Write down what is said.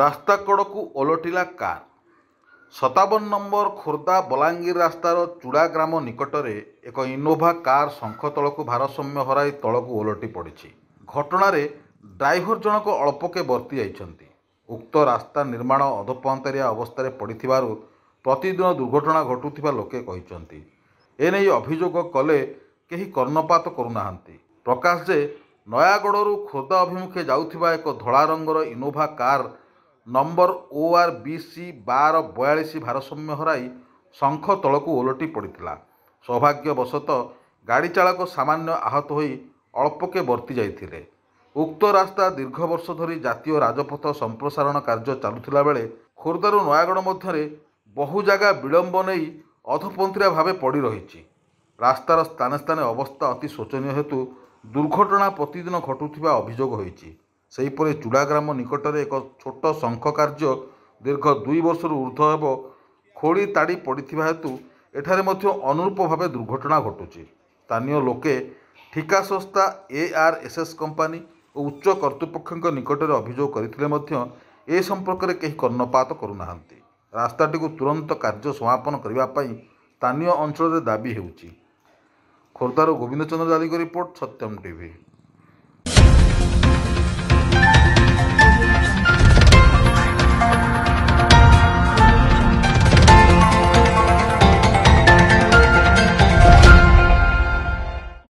ରାସ୍ତା କଡ଼କୁ ଓଲଟିଲା କାର୍ ସତାବନ ନମ୍ବର ଖୋର୍ଦ୍ଧା ବଲାଙ୍ଗୀର ରାସ୍ତାର ଚୁଡ଼ା ଗ୍ରାମ ନିକଟରେ ଏକ ଇନୋଭା କାର୍ ଶଙ୍ଖ ତଳକୁ ଭାରସାମ୍ୟ ହରାଇ ତଳକୁ ଓଲଟି ପଡ଼ିଛି ଘଟଣାରେ ଡ୍ରାଇଭର ଜଣକ ଅଳ୍ପକେ ବର୍ତ୍ତି ଯାଇଛନ୍ତି ଉକ୍ତ ରାସ୍ତା ନିର୍ମାଣ ଅଧପନ୍ତରିଆ ଅବସ୍ଥାରେ ପଡ଼ିଥିବାରୁ ପ୍ରତିଦିନ ଦୁର୍ଘଟଣା ଘଟୁଥିବା ଲୋକେ କହିଛନ୍ତି ଏନେଇ ଅଭିଯୋଗ କଲେ କେହି କର୍ଣ୍ଣପାତ କରୁନାହାନ୍ତି ପ୍ରକାଶ ଯେ ନୟାଗଡ଼ରୁ ଖୋର୍ଦ୍ଧା ଅଭିମୁଖେ ଯାଉଥିବା ଏକ ଧଳା ରଙ୍ଗର Innova car number O R B C ବାର ବୟାଳିଶ ଭାରସାମ୍ୟ ହରାଇ ଶଙ୍ଖ ତଳକୁ ଓଲଟି ପଡ଼ିଥିଲା ସୌଭାଗ୍ୟବଶତଃ ଗାଡ଼ି ଚାଳକ ସାମାନ୍ୟ ଆହତ ହୋଇ ଅଳ୍ପକେ ବର୍ତ୍ତି ଯାଇଥିଲେ ଉକ୍ତ ରାସ୍ତା ଦୀର୍ଘ ବର୍ଷ ଧରି ଜାତୀୟ ରାଜପଥ ସମ୍ପ୍ରସାରଣ କାର୍ଯ୍ୟ ଚାଲୁଥିଲା ବେଳେ ଖୋର୍ଦ୍ଧାରୁ ନୟାଗଡ଼ ମଧ୍ୟରେ ବହୁ ଜାଗା ବିଳମ୍ବ ନେଇ ଅଧପନ୍ଥିଆ ଭାବେ ପଡ଼ି ରହିଛି ରାସ୍ତାର ସ୍ଥାନେ ସ୍ଥାନେ ଅବସ୍ଥା ଅତି ଶୋଚନୀୟ ହେତୁ ଦୁର୍ଘଟଣା ପ୍ରତିଦିନ ଘଟୁଥିବା ଅଭିଯୋଗ ହୋଇଛି ସେହିପରି ଚୁଡ଼ାଗ୍ରାମ ନିକଟରେ ଏକ ଛୋଟ ଶଙ୍ଖ କାର୍ଯ୍ୟ ଦୀର୍ଘ ଦୁଇ ବର୍ଷରୁ ଉର୍ଦ୍ଧ୍ୱ ହେବ ଖୋଳି ତାଡ଼ି ପଡ଼ିଥିବା ହେତୁ ଏଠାରେ ମଧ୍ୟ ଅନୁରୂପ ଭାବେ ଦୁର୍ଘଟଣା ଘଟୁଛି ସ୍ଥାନୀୟ ଲୋକେ ଠିକା ସଂସ୍ଥା A R S S company ଓ ଉଚ୍ଚ କର୍ତ୍ତୃପକ୍ଷଙ୍କ ନିକଟରେ ଅଭିଯୋଗ କରିଥିଲେ ମଧ୍ୟ ଏ ସମ୍ପର୍କରେ କେହି କର୍ଣ୍ଣପାତ କରୁନାହାନ୍ତି ରାସ୍ତାଟିକୁ ତୁରନ୍ତ କାର୍ଯ୍ୟ ସମାପନ କରିବା ପାଇଁ ସ୍ଥାନୀୟ ଅଞ୍ଚଳରେ ଦାବି ହେଉଛି ଖୋର୍ଦ୍ଧାରୁ ଗୋବିନ୍ଦ ଚନ୍ଦ୍ର ଦାଲିଙ୍କ ରିପୋର୍ଟ ସତ୍ୟମ ଟିଭି